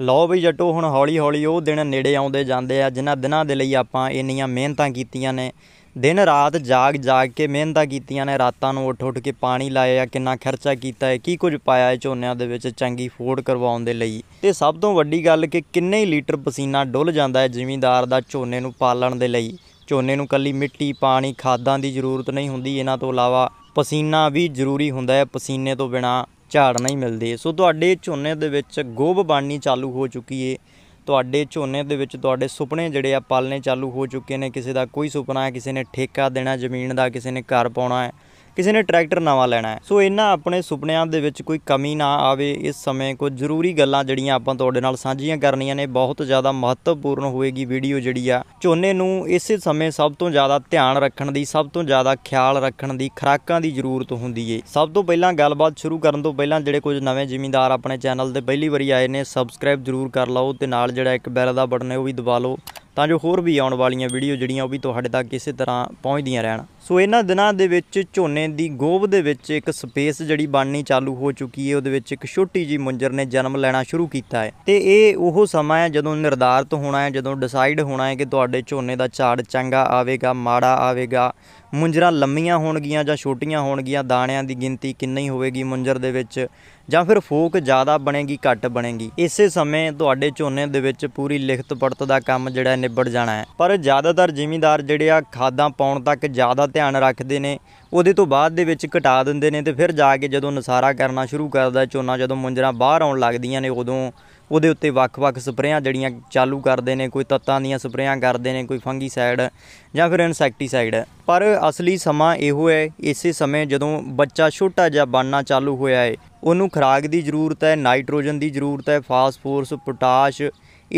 ਲਓ ਬਈ ਜੱਟੋ ਹੁਣ ਹੌਲੀ ਹੌਲੀ ਉਹ ਦਿਨ ਨੇੜੇ ਆਉਂਦੇ ਜਾਂਦੇ ਆ ਜਿਨ੍ਹਾਂ ਦਿਨਾਂ ਦੇ ਲਈ ਆਪਾਂ ਇੰਨੀਆਂ ਮਿਹਨਤਾਂ ਕੀਤੀਆਂ ਨੇ ਦਿਨ ਰਾਤ ਜਾਗ ਜਾਗ ਕੇ ਮਿਹਨਤਾਂ ਕੀਤੀਆਂ ਨੇ ਰਾਤਾਂ ਨੂੰ ਉੱਠ ਉੱਠ ਕੇ ਪਾਣੀ ਲਾਇਆ ਕਿੰਨਾ ਖਰਚਾ ਕੀਤਾ ਹੈ ਕੀ ਕੁਝ ਪਾਇਆ ਹੈ ਝੋਨਿਆਂ ਦੇ ਵਿੱਚ ਚੰਗੀ ਫੋੜ ਕਰਵਾਉਣ ਦੇ ਲਈ ਤੇ ਸਭ ਤੋਂ ਵੱਡੀ ਗੱਲ ਕਿ ਕਿੰਨੇ ਲੀਟਰ ਪਸੀਨਾ ਡੁੱਲ ਜਾਂਦਾ ਹੈ ਜ਼ਿਮੀਂਦਾਰ ਦਾ ਝੋਨੇ ਨੂੰ ਪਾਲਣ ਦੇ ਲਈ ਝੋਨੇ ਨੂੰ ਕੱਲੀ ਮਿੱਟੀ ਪਾਣੀ ਖਾਦਾਂ ਦੀ ਜ਼ਰੂਰਤ ਨਹੀਂ ਹੁੰਦੀ ਇਹਨਾਂ ਤੋਂ ਇਲਾਵਾ ਪਸੀਨਾ ਵੀ ਜ਼ਰੂਰੀ ਹੁੰਦਾ ਹੈ ਪਸੀਨੇ ਤੋਂ ਬਿਨਾ ਝਾੜ ਨਹੀਂ ਮਿਲਦੇ ਸੋ ਤੁਹਾਡੇ ਝੋਨੇ ਦੇ ਵਿੱਚ ਗੋਬ ਬਾਣੀ ਚਾਲੂ ਹੋ ਚੁੱਕੀ ਏ ਤੁਹਾਡੇ ਝੋਨੇ ਦੇ ਵਿੱਚ ਤੁਹਾਡੇ ਸੁਪਨੇ ਜਿਹੜੇ ਆ ਪਾਲਨੇ ਚਾਲੂ ਹੋ ਚੁੱਕੇ ਨੇ ਕਿਸੇ ਦਾ ਕੋਈ ਸੁਪਨਾ ਹੈ ਕਿਸੇ ਨੇ ਠੇਕਾ ਦੇਣਾ ਜ਼ਮੀਨ ਦਾ ਕਿਸੇ ਨੇ ਘਰ ਪਾਉਣਾ ਹੈ ਕਿਸੇ ਨੇ ਟਰੈਕਟਰ ਨਵਾਂ ਲੈਣਾ ਹੈ ਸੋ ਇਹਨਾਂ ਆਪਣੇ ਸੁਪਨਿਆਂ ਦੇ ਵਿੱਚ ਕੋਈ ਕਮੀ ਨਾ ਆਵੇ ਇਸ ਸਮੇਂ ਕੁਝ ਜ਼ਰੂਰੀ ਗੱਲਾਂ ਜਿਹੜੀਆਂ ਆਪਾਂ ਤੁਹਾਡੇ ਨਾਲ ਸਾਂਝੀਆਂ ਕਰਨੀਆਂ ਨੇ ਬਹੁਤ ਜ਼ਿਆਦਾ ਮਹੱਤਵਪੂਰਨ ਹੋਏਗੀ ਵੀਡੀਓ ਜਿਹੜੀ ਆ ਝੋਨੇ ਨੂੰ ਇਸੇ ਸਮੇਂ ਸਭ ਤੋਂ ਜ਼ਿਆਦਾ ਧਿਆਨ ਰੱਖਣ ਦੀ ਸਭ ਤੋਂ ਜ਼ਿਆਦਾ ਖਿਆਲ ਰੱਖਣ ਦੀ ਖਰਾਕਾਂ ਦੀ ਜ਼ਰੂਰਤ ਹੁੰਦੀ ਏ ਸਭ ਤੋਂ ਪਹਿਲਾਂ ਗੱਲਬਾਤ ਸ਼ੁਰੂ ਕਰਨ ਤੋਂ ਪਹਿਲਾਂ ਜਿਹੜੇ ਕੁਝ ਨਵੇਂ ਜ਼ਿਮੀਂਦਾਰ ਆਪਣੇ ਚੈਨਲ ਤੇ ਪਹਿਲੀ ਵਾਰੀ ਆਏ ਨੇ ਸਬਸਕ੍ਰਾਈਬ ਜ਼ਰੂਰ ਕਰ ਲਓ ਤੇ ਨਾਲ ਜਿਹੜਾ ਇੱਕ ਬੈਲ ਦਾ ਬਟਨ ਹੈ ਉਹ ਵੀ ਦਬਾ ਲਓ ਤਾਂ ਜੋ ਹੋਰ ਵੀ ਆਉਣ ਵਾਲੀਆਂ ਵੀਡੀਓ ਜਿਹੜੀਆਂ ਉਹ ਵੀ ਤੁਹਾਡੇ ਤੱਕ ਕਿਸੇ ਤਰ੍ਹਾਂ ਪਹੁੰਚਦੀਆਂ ਰਹਿਣ ਸੋ ਇਹਨਾਂ ਦਿਨਾਂ ਦੇ ਵਿੱਚ ਝੋਨੇ ਦੀ ਗੋਭ ਦੇ ਵਿੱਚ ਇੱਕ ਸਪੇਸ ਜਿਹੜੀ ਬਣਨੀ ਚਾਲੂ ਹੋ ਚੁੱਕੀ ਹੈ ਉਹਦੇ ਵਿੱਚ ਇੱਕ ਛੋਟੀ ਜੀ ਮੁੰਜਰ ਨੇ ਜਨਮ ਲੈਣਾ ਸ਼ੁਰੂ ਕੀਤਾ ਹੈ ਤੇ ਇਹ ਉਹ ਸਮਾਂ ਹੈ ਜਦੋਂ ਨਿਰਧਾਰਤ ਹੋਣਾ ਹੈ ਜਦੋਂ ਡਿਸਾਈਡ ਹੋਣਾ ਹੈ ਕਿ ਤੁਹਾਡੇ ਝੋਨੇ ਦਾ ਝਾੜ ਚੰਗਾ ਆਵੇਗਾ ਮਾੜਾ ਆਵੇਗਾ ਮੁੰਜਰਾ ਲੰਮੀਆਂ ਹੋਣਗੀਆਂ ਜਾਂ ਛੋਟੀਆਂ ਹੋਣਗੀਆਂ ਦਾਣਿਆਂ ਦੀ ਗਿਣਤੀ ਕਿੰਨੀ ਹੋਵੇਗੀ ਮੁੰਜਰ ਦੇ ਵਿੱਚ ਜਾਂ ਫਿਰ ਫੋਕ ਜ਼ਿਆਦਾ ਬਣੇਗੀ ਘੱਟ ਬਣੇਗੀ ਇਸੇ ਸਮੇਂ ਤੁਹਾਡੇ ਝੋਨੇ ਦੇ ਵਿੱਚ ਪੂਰੀ ਲਿਖਤ ਪੜਤ ਦਾ ਕੰਮ ਜਿਹੜਾ ਨਿਬੜ ਜਾਣਾ ਹੈ ਪਰ ਜ਼ਿਆਦਾਤਰ ਜ਼ਿਮੀਂਦਾਰ ਜਿਹੜੇ ਆ ਖਾਦਾਂ ਪਾਉਣ ਤੱਕ ਜ਼ਿਆਦਾ ਧਿਆਨ ਰੱਖਦੇ ਨੇ ਉਹਦੇ ਤੋਂ ਬਾਅਦ ਦੇ ਵਿੱਚ ਘਟਾ ਦਿੰਦੇ ਨੇ ਤੇ ਫਿਰ ਜਾ ਕੇ ਜਦੋਂ ਨਸਾਰਾ ਕਰਨਾ ਸ਼ੁਰੂ ਕਰਦਾ ਝੋਨਾ ਜਦੋਂ ਮੁੰਜਰਾ ਬਾਹਰ ਆਉਣ ਲੱਗਦੀਆਂ ਨੇ ਉਦੋਂ ਉਹਦੇ ਉੱਤੇ ਵੱਖ-ਵੱਖ ਸਪਰੇਆਂ ਜਿਹੜੀਆਂ ਚਾਲੂ ਕਰਦੇ ਨੇ ਕੋਈ ਤੱਤਾਂ ਦੀਆਂ ਸਪਰੇਆਂ ਕਰਦੇ ਨੇ ਕੋਈ ਫੰਗੀਸਾਈਡ ਜਾਂ ਫਿਰ ਇਨਸੈਕਟੀਸਾਈਡ ਪਰ ਅਸਲੀ ਸਮਾਂ ਇਹੋ ਹੈ ਇਸੇ ਸਮੇਂ ਜਦੋਂ ਬੱਚਾ ਛੋਟਾ ਜਿਹਾ ਬਣਨਾ ਚਾਲੂ ਹੋਇਆ ਹੈ ਉਹਨੂੰ ਖੁਰਾਕ ਦੀ ਜ਼ਰੂਰਤ ਹੈ ਨਾਈਟ੍ਰੋਜਨ ਦੀ ਜ਼ਰੂਰਤ ਹੈ ਫਾਸਫੋਰਸ ਪੋਟਾਸ਼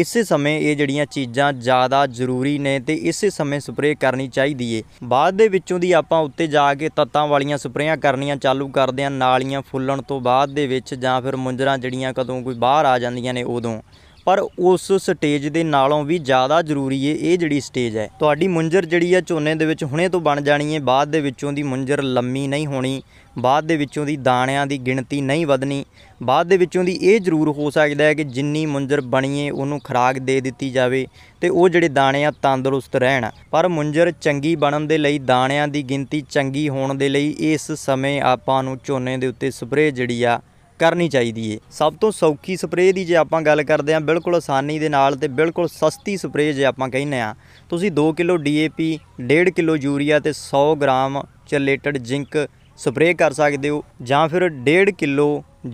ਇਸੇ ਸਮੇਂ ਇਹ ਜਿਹੜੀਆਂ ਚੀਜ਼ਾਂ ਜ਼ਿਆਦਾ ਜ਼ਰੂਰੀ ਨੇ ਤੇ ਇਸੇ ਸਮੇਂ ਸਪਰੇਅ ਕਰਨੀ ਚਾਹੀਦੀ ਏ ਬਾਅਦ ਦੇ ਵਿੱਚੋਂ ਦੀ ਆਪਾਂ ਉੱਤੇ ਜਾ ਕੇ ਤੱਤਾਂ ਵਾਲੀਆਂ ਸਪਰੇਆਂ ਕਰਨੀਆਂ ਚਾਲੂ ਕਰਦੇ ਆ ਨਾਲੀਆਂ ਫੁੱਲਣ ਤੋਂ ਬਾਅਦ ਦੇ ਵਿੱਚ ਜਾਂ ਫਿਰ ਮੁੰਜਰਾ ਜੜੀਆਂ ਕਦੋਂ ਕੋਈ ਬਾਹਰ ਆ ਜਾਂਦੀਆਂ ਨੇ ਉਦੋਂ ਪਰ ਉਸ ਸਟੇਜ ਦੇ ਨਾਲੋਂ ਵੀ ਜ਼ਿਆਦਾ ਜ਼ਰੂਰੀ ਏ ਇਹ ਜਿਹੜੀ ਸਟੇਜ ਹੈ ਤੁਹਾਡੀ ਮੁੰਜਰ ਜਿਹੜੀ ਹੈ ਝੋਨੇ ਦੇ ਵਿੱਚ ਹੁਣੇ ਤੋਂ ਬਣ ਜਾਣੀ ਹੈ ਬਾਅਦ ਦੇ ਵਿੱਚੋਂ ਦੀ ਮੁੰਜਰ ਲੰਮੀ ਨਹੀਂ ਹੋਣੀ ਬਾਅਦ ਦੇ ਵਿੱਚੋਂ ਦੀ ਦਾਣਿਆਂ ਦੀ ਗਿਣਤੀ ਨਹੀਂ ਵਧਣੀ ਬਾਅਦ ਦੇ ਵਿੱਚੋਂ ਦੀ ਇਹ ਜ਼ਰੂਰ ਹੋ ਸਕਦਾ ਹੈ ਕਿ ਜਿੰਨੀ ਮੁੰਜਰ ਬਣੀਏ ਉਹਨੂੰ ਖਰਾਕ ਦੇ ਦਿੱਤੀ ਜਾਵੇ ਤੇ ਉਹ ਜਿਹੜੇ ਦਾਣੇ ਆ ਤੰਦਰੁਸਤ ਰਹਿਣ ਪਰ ਮੁੰਜਰ ਚੰਗੀ ਬਣਨ ਦੇ ਲਈ ਦਾਣਿਆਂ ਦੀ ਗਿਣਤੀ ਚੰਗੀ ਹੋਣ ਦੇ ਲਈ ਇਸ ਸਮੇਂ ਆਪਾਂ ਨੂੰ ਝੋਨੇ ਦੇ ਉੱਤੇ ਸਪਰੇਅ ਜਿਹੜੀ ਆ ਕਰਨੀ ਚਾਹੀਦੀ ਏ ਸਭ ਤੋਂ ਸੌਖੀ ਸਪਰੇਅ ਦੀ ਜੇ ਆਪਾਂ ਗੱਲ ਕਰਦੇ ਆਂ ਬਿਲਕੁਲ ਆਸਾਨੀ ਦੇ ਨਾਲ ਤੇ ਬਿਲਕੁਲ ਸਸਤੀ ਸਪਰੇਅ ਜੇ ਆਪਾਂ ਕਹਿੰਨੇ ਆ ਤੁਸੀਂ 2 ਕਿਲੋ ਡੀਏਪੀ 1.5 ਕਿਲੋ ਯੂਰੀਆ ਤੇ 100 ਗ੍ਰਾਮ ਚਲੇਟਡ ਜ਼ਿੰਕ ਸਪਰੇਅ ਕਰ ਸਕਦੇ ਹੋ ਜਾਂ ਫਿਰ 1.5 ਕਿਲੋ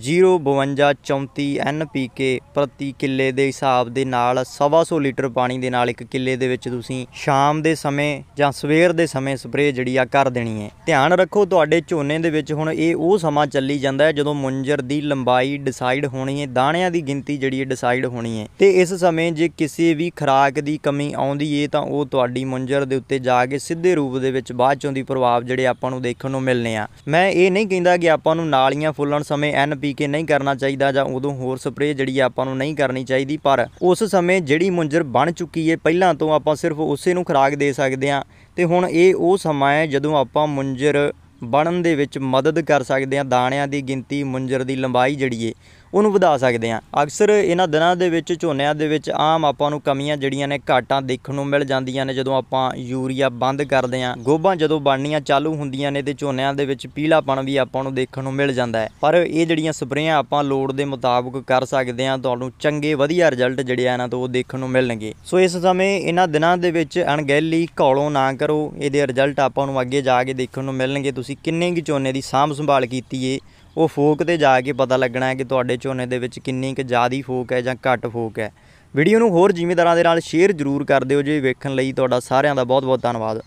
05234 NPK ਪ੍ਰਤੀ ਕਿੱਲੇ ਦੇ ਹਿਸਾਬ ਦੇ ਨਾਲ 1.5 ਲੀਟਰ ਪਾਣੀ ਦੇ ਨਾਲ ਇੱਕ ਕਿੱਲੇ ਦੇ ਵਿੱਚ ਤੁਸੀਂ ਸ਼ਾਮ ਦੇ ਸਮੇਂ ਜਾਂ ਸਵੇਰ ਦੇ ਸਮੇਂ ਸਪਰੇਅ ਜਿਹੜੀ ਆ ਕਰ ਦੇਣੀ ਹੈ ਧਿਆਨ ਰੱਖੋ ਤੁਹਾਡੇ ਝੋਨੇ ਦੇ ਵਿੱਚ ਹੁਣ ਇਹ ਉਹ ਸਮਾਂ ਚੱਲੀ ਜਾਂਦਾ ਹੈ ਜਦੋਂ ਮੁੰਜਰ ਦੀ ਲੰਬਾਈ ਡਿਸਾਈਡ ਹੋਣੀ ਹੈ ਦਾਣਿਆਂ ਦੀ ਗਿਣਤੀ ਜਿਹੜੀ ਡਿਸਾਈਡ ਹੋਣੀ ਹੈ ਤੇ ਇਸ ਸਮੇਂ ਜੇ ਕਿਸੇ ਵੀ ਖਰਾਕ ਦੀ ਕਮੀ ਆਉਂਦੀ ਏ ਤਾਂ ਉਹ ਤੁਹਾਡੀ ਮੁੰਜਰ ਦੇ ਉੱਤੇ ਜਾ ਕੇ ਸਿੱਧੇ ਰੂਪ ਦੇ ਵਿੱਚ ਬਾਅਦ ਚੋਂ ਦੀ ਪ੍ਰਭਾਵ ਜਿਹੜੇ ਆਪਾਂ ਨੂੰ ਦੇਖਣ ਨੂੰ ਮਿਲਨੇ ਆ ਮੈਂ ਇਹ ਨਹੀਂ ਕਹਿੰਦਾ ਕਿ ਆਪਾਂ ਨੂੰ ਨਾਲੀਆਂ ਫੁੱਲਣ ਸਮੇਂ ਐਨ ਪੀ ਕੇ ਨਹੀਂ ਕਰਨਾ ਚਾਹੀਦਾ ਜਾਂ ਉਦੋਂ ਹੋਰ ਸਪਰੇਅ ਜਿਹੜੀ ਆਪਾਂ ਨੂੰ ਨਹੀਂ ਕਰਨੀ ਚਾਹੀਦੀ ਪਰ ਉਸ ਸਮੇਂ ਜਿਹੜੀ ਮੁੰਜਰ ਬਣ ਚੁੱਕੀ ਹੈ ਪਹਿਲਾਂ ਤੋਂ ਆਪਾਂ ਸਿਰਫ ਉਸੇ ਨੂੰ ਖੁਰਾਕ ਦੇ ਸਕਦੇ ਹਾਂ ਤੇ ਹੁਣ ਇਹ ਉਹ ਸਮਾਂ ਹੈ ਜਦੋਂ ਆਪਾਂ ਮੁੰਜਰ ਬਣਨ ਦੇ ਵਿੱਚ ਮਦਦ ਕਰ ਸਕਦੇ ਹਾਂ ਦਾਣਿਆਂ ਦੀ ਗਿਣਤੀ ਮੁੰਜਰ ਦੀ ਲੰਬਾਈ ਜਿਹੜੀ ਏ ਉਹਨੂੰ ਵਧਾ ਸਕਦੇ ਆ ਅਕਸਰ ਇਹਨਾਂ ਦਿਨਾਂ ਦੇ ਵਿੱਚ ਝੋਨਿਆਂ ਦੇ ਵਿੱਚ ਆਮ ਆਪਾਂ ਨੂੰ ਕਮੀਆਂ ਜਿਹੜੀਆਂ ਨੇ ਘਾਟਾਂ ਦੇਖਣ ਨੂੰ ਮਿਲ ਜਾਂਦੀਆਂ ਨੇ ਜਦੋਂ ਆਪਾਂ ਯੂਰੀਆ ਬੰਦ ਕਰਦੇ ਆ ਗੋਭਾਂ ਜਦੋਂ ਬਣਨੀਆਂ ਚਾਲੂ ਹੁੰਦੀਆਂ ਨੇ ਤੇ ਝੋਨਿਆਂ ਦੇ ਵਿੱਚ ਪੀਲਾਪਣ ਵੀ ਆਪਾਂ ਨੂੰ ਦੇਖਣ ਨੂੰ ਮਿਲ ਜਾਂਦਾ ਹੈ ਪਰ ਇਹ ਜਿਹੜੀਆਂ ਸਪਰੇਆਂ ਆਪਾਂ ਲੋੜ ਦੇ ਮੁਤਾਬਕ ਕਰ ਸਕਦੇ ਆ ਤੁਹਾਨੂੰ ਚੰਗੇ ਵਧੀਆ ਰਿਜ਼ਲਟ ਜਿਹੜੇ ਆ ਨਾ ਤੋਂ ਉਹ ਦੇਖਣ ਨੂੰ ਮਿਲਣਗੇ ਸੋ ਇਸ ਸਮੇਂ ਇਹਨਾਂ ਦਿਨਾਂ ਦੇ ਵਿੱਚ ਅਣਗਹਿਲੀ ਘੌਲੋਂ ਨਾ ਕਰੋ ਇਹਦੇ ਰਿਜ਼ਲਟ ਆਪਾਂ ਨੂੰ ਅੱਗੇ ਜਾ ਕੇ ਦੇਖਣ ਨੂੰ ਮਿਲਣਗੇ ਤੁਸੀਂ ਕਿੰਨੇ ਕਿ ਝੋਨੇ ਦੀ ਸਾਂਭ ਸੰਭਾਲ ਕੀਤੀ ਏ ਉਹ ਫੋਕ ਤੇ ਜਾ ਕੇ ਪਤਾ ਲੱਗਣਾ ਹੈ ਕਿ ਤੁਹਾਡੇ ਝੋਨੇ ਦੇ ਵਿੱਚ ਕਿੰਨੀ ਕੁ ਜ਼ਿਆਦੀ ਫੋਕ ਹੈ ਜਾਂ ਘੱਟ ਫੋਕ ਹੈ ਵੀਡੀਓ ਨੂੰ ਹੋਰ ਜ਼ਿੰਮੇਦਾਰਾਂ ਦੇ ਨਾਲ ਸ਼ੇਅਰ ਜ਼ਰੂਰ ਕਰ ਦਿਓ ਜੀ ਵੇਖਣ ਲਈ ਤੁਹਾਡਾ ਸਾਰਿਆਂ ਦਾ ਬਹੁਤ ਬਹੁਤ ਧੰਨਵਾਦ